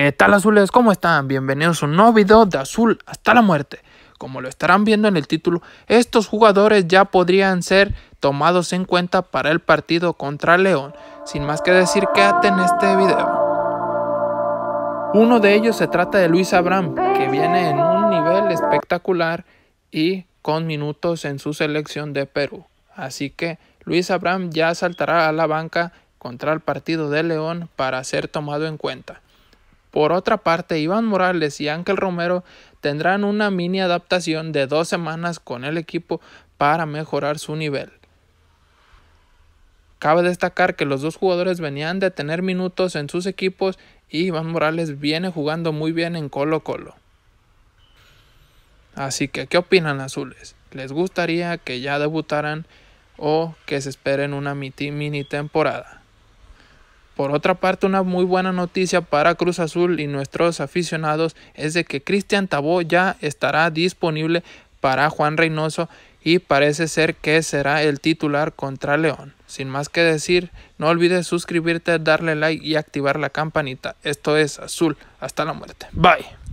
¿Qué tal azules? ¿Cómo están? Bienvenidos a un nuevo video de Azul hasta la muerte. Como lo estarán viendo en el título, estos jugadores ya podrían ser tomados en cuenta para el partido contra León. Sin más que decir, quédate en este video. Uno de ellos se trata de Luis Abraham, que viene en un nivel espectacular y con minutos en su selección de Perú. Así que Luis Abraham ya saltará a la banca contra el partido de León para ser tomado en cuenta. Por otra parte, Iván Morales y Ángel Romero tendrán una mini adaptación de dos semanas con el equipo para mejorar su nivel. Cabe destacar que los dos jugadores venían de tener minutos en sus equipos y Iván Morales viene jugando muy bien en Colo Colo. Así que, ¿qué opinan azules? ¿Les gustaría que ya debutaran o que se esperen una mini temporada? Por otra parte, una muy buena noticia para Cruz Azul y nuestros aficionados es de que Cristian Tabó ya estará disponible para Juan Reynoso y parece ser que será el titular contra León. Sin más que decir, no olvides suscribirte, darle like y activar la campanita. Esto es Azul. Hasta la muerte. Bye.